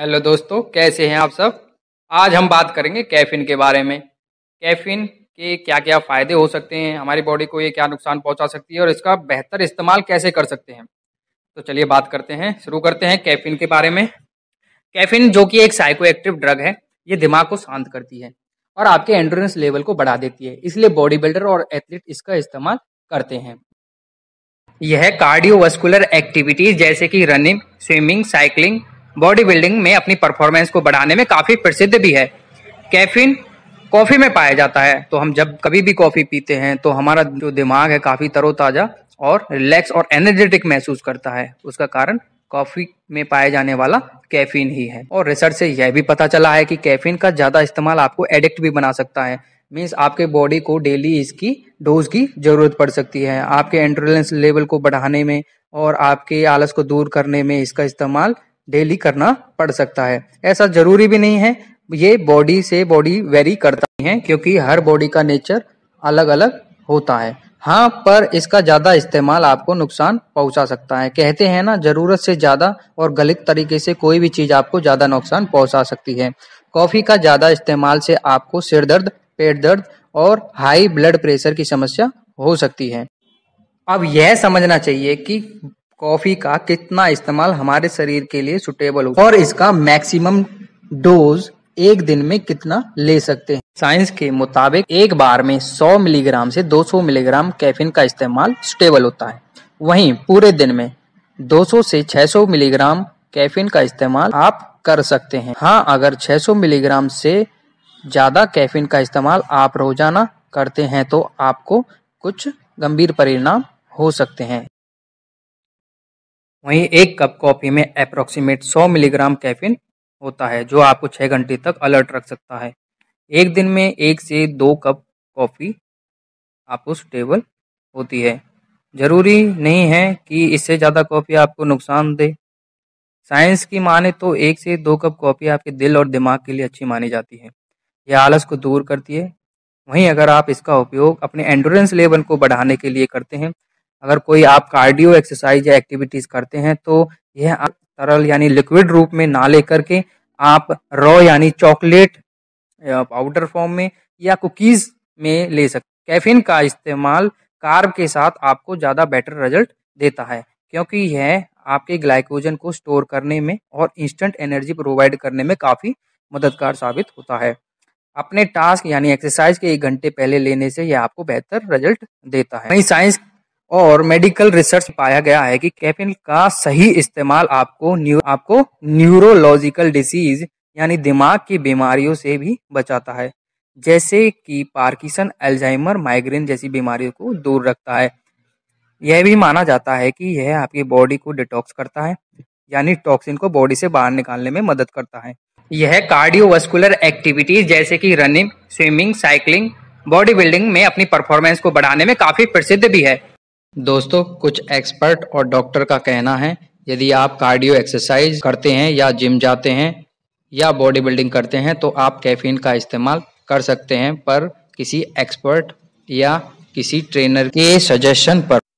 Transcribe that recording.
hello दोस्तों कैसे हैं आप सब आज हम बात करेंगे कैफिन के बारे में कैफिन के क्या क्या फ़ायदे हो सकते हैं हमारी बॉडी को ये क्या नुकसान पहुंचा सकती है और इसका बेहतर इस्तेमाल कैसे कर सकते हैं तो चलिए बात करते हैं शुरू करते हैं कैफिन के बारे में कैफिन जो कि एक साइको एक्टिव ड्रग है ये दिमाग को शांत करती है और आपके एंड्रेंस लेवल को बढ़ा देती है इसलिए बॉडी बिल्डर और एथलीट इसका इस्तेमाल करते हैं यह कार्डियोवास्कुलर एक्टिविटीज जैसे कि running swimming cycling body building में अपनी परफॉर्मेंस को बढ़ाने में काफी प्रसिद्ध भी है कैफीन कॉफी में पाया जाता है तो हम जब कभी भी कॉफी पीते हैं तो हमारा जो दिमाग है काफी तरोताजा और रिलैक्स और एनर्जेटिक महसूस करता है उसका कारण कॉफी में पाया जाने वाला कैफीन ही है और रिसर्च से यह भी पता चला है कि कैफीन का ज्यादा इस्तेमाल आपको एडिक्ट भी बना सकता है मीन्स आपके बॉडी को डेली इसकी डोज की जरूरत पड़ सकती है आपके एंट्रेंस लेवल को बढ़ाने में और आपके आलस को दूर करने में इसका इस्तेमाल डेली करना पड़ सकता है ऐसा जरूरी भी नहीं है ये बॉडी से बॉडी वेरी करता है क्योंकि हर बॉडी का नेचर अलग अलग होता है हाँ पर इसका ज़्यादा इस्तेमाल आपको नुकसान पहुंचा सकता है कहते हैं ना ज़रूरत से ज़्यादा और गलत तरीके से कोई भी चीज़ आपको ज़्यादा नुकसान पहुंचा सकती है कॉफ़ी का ज़्यादा इस्तेमाल से आपको सिर दर्द पेट दर्द और हाई ब्लड प्रेशर की समस्या हो सकती है अब यह समझना चाहिए कि कॉफी का कितना इस्तेमाल हमारे शरीर के लिए सुटेबल हो और इसका मैक्सिमम डोज एक दिन में कितना ले सकते हैं साइंस के मुताबिक एक बार में 100 मिलीग्राम से 200 मिलीग्राम कैफीन का इस्तेमाल स्टेबल होता है वहीं पूरे दिन में 200 से 600 मिलीग्राम कैफीन का इस्तेमाल आप कर सकते हैं हाँ अगर 600 मिलीग्राम से ज़्यादा कैफीन का इस्तेमाल आप रोजाना करते हैं तो आपको कुछ गंभीर परिणाम हो सकते हैं वहीं एक कप कॉफ़ी में अप्रोक्सीमेट 100 मिलीग्राम कैफीन होता है जो आपको छः घंटे तक अलर्ट रख सकता है एक दिन में एक से दो कप कॉफ़ी आपको सुटेबल होती है ज़रूरी नहीं है कि इससे ज़्यादा कॉफ़ी आपको नुकसान दे साइंस की माने तो एक से दो कप कॉफ़ी आपके दिल और दिमाग के लिए अच्छी मानी जाती है यह आलस को दूर करती है वहीं अगर आप इसका उपयोग अपने एंडोरेंस लेवल को बढ़ाने के लिए करते हैं अगर कोई आप कार्डियो एक्सरसाइज या एक्टिविटीज करते हैं तो यह तरल यानी लिक्विड रूप में ना लेकर के आप रॉ यानी चॉकलेट पाउडर फॉर्म में या कुकीज में ले सकते कैफीन का इस्तेमाल कार्ब के साथ आपको ज़्यादा बेटर रिजल्ट देता है क्योंकि यह आपके ग्लाइकोजन को स्टोर करने में और इंस्टेंट एनर्जी प्रोवाइड करने में काफ़ी मददगार साबित होता है अपने टास्क यानी एक्सरसाइज के एक घंटे पहले लेने से यह आपको बेहतर रिजल्ट देता है साइंस और मेडिकल रिसर्च पाया गया है कि कैफीन का सही इस्तेमाल आपको न्यू आपको न्यूरोलॉजिकल डिसीज यानी दिमाग की बीमारियों से भी बचाता है जैसे कि पार्किसन एल्जाइमर माइग्रेन जैसी बीमारियों को दूर रखता है यह भी माना जाता है कि यह आपकी बॉडी को डिटॉक्स करता है यानी टॉक्सिन को बॉडी से बाहर निकालने में मदद करता है यह कार्डियोवास्कुलर एक्टिविटीज जैसे कि running swimming cycling body building में अपनी परफॉर्मेंस को बढ़ाने में काफ़ी प्रसिद्ध भी है दोस्तों कुछ एक्सपर्ट और डॉक्टर का कहना है यदि आप कार्डियो एक्सरसाइज करते हैं या जिम जाते हैं या बॉडी बिल्डिंग करते हैं तो आप कैफीन का इस्तेमाल कर सकते हैं पर किसी एक्सपर्ट या किसी ट्रेनर के सजेशन पर